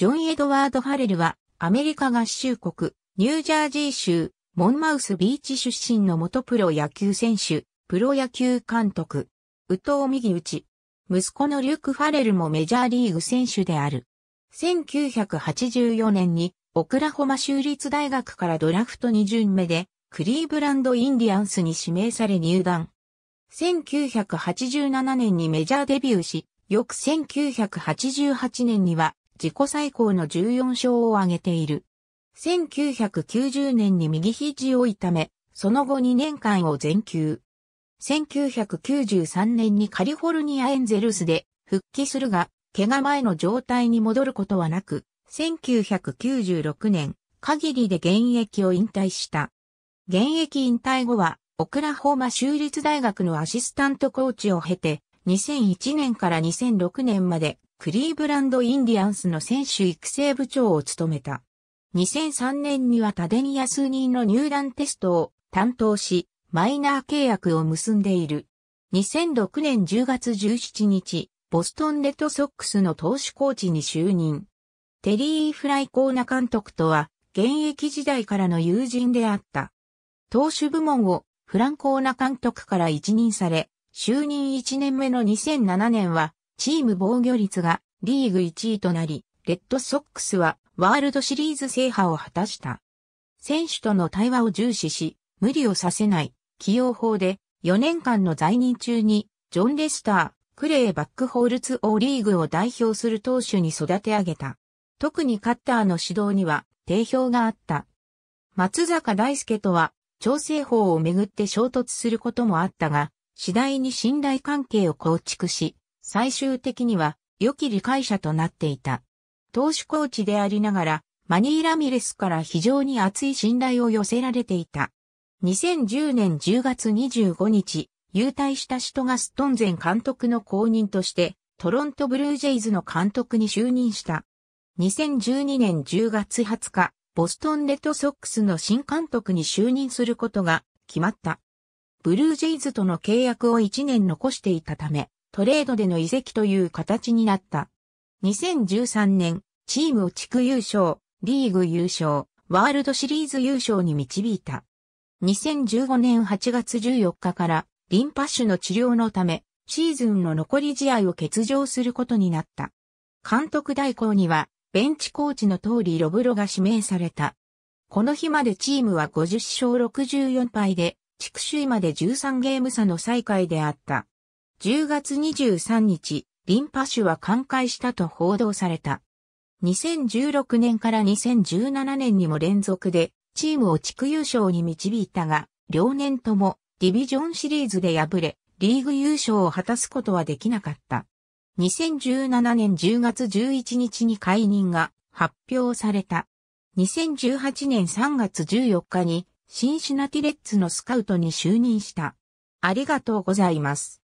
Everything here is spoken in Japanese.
ジョン・エドワード・ファレルは、アメリカ合衆国、ニュージャージー州、モンマウスビーチ出身の元プロ野球選手、プロ野球監督、宇藤右内。息子のリューク・ファレルもメジャーリーグ選手である。1984年に、オクラホマ州立大学からドラフト2巡目で、クリーブランド・インディアンスに指名され入団。1987年にメジャーデビューし、翌1988年には自己最高の14勝を挙げている。1990年に右肘を痛め、その後2年間を全休。1993年にカリフォルニアエンゼルスで復帰するが、怪我前の状態に戻ることはなく、1996年限りで現役を引退した。現役引退後は、オクラホーマ州立大学のアシスタントコーチを経て、2001年から2006年までクリーブランド・インディアンスの選手育成部長を務めた。2003年にはタデニヤ数人の入団テストを担当し、マイナー契約を結んでいる。2006年10月17日、ボストンレッドソックスの投手コーチに就任。テリー・フライコーナ監督とは、現役時代からの友人であった。投手部門をフランコーナ監督から一任され、就任1年目の2007年はチーム防御率がリーグ1位となり、レッドソックスはワールドシリーズ制覇を果たした。選手との対話を重視し、無理をさせない、起用法で、4年間の在任中に、ジョン・レスター、クレイ・バックホールツ・オーリーグを代表する投手に育て上げた。特にカッターの指導には定評があった。松坂大輔とは調整法をめぐって衝突することもあったが、次第に信頼関係を構築し、最終的には良き理解者となっていた。投手コーチでありながら、マニー・ラミレスから非常に厚い信頼を寄せられていた。2010年10月25日、優退したシトガストン前監督の後任として、トロントブルージェイズの監督に就任した。2012年10月20日、ボストンレッドソックスの新監督に就任することが決まった。ブルージェイズとの契約を1年残していたため、トレードでの移籍という形になった。2013年、チームを地区優勝、リーグ優勝、ワールドシリーズ優勝に導いた。2015年8月14日からリンパ腫の治療のため、シーズンの残り試合を欠場することになった。監督代行には、ベンチコーチの通りロブロが指名された。この日までチームは50勝64敗で、地区首位まで13ゲーム差の最下位であった。10月23日、リンパ腫は寛解したと報道された。2016年から2017年にも連続でチームを地区優勝に導いたが、両年ともディビジョンシリーズで敗れ、リーグ優勝を果たすことはできなかった。2017年10月11日に解任が発表された。2018年3月14日にシンシナティレッツのスカウトに就任した。ありがとうございます。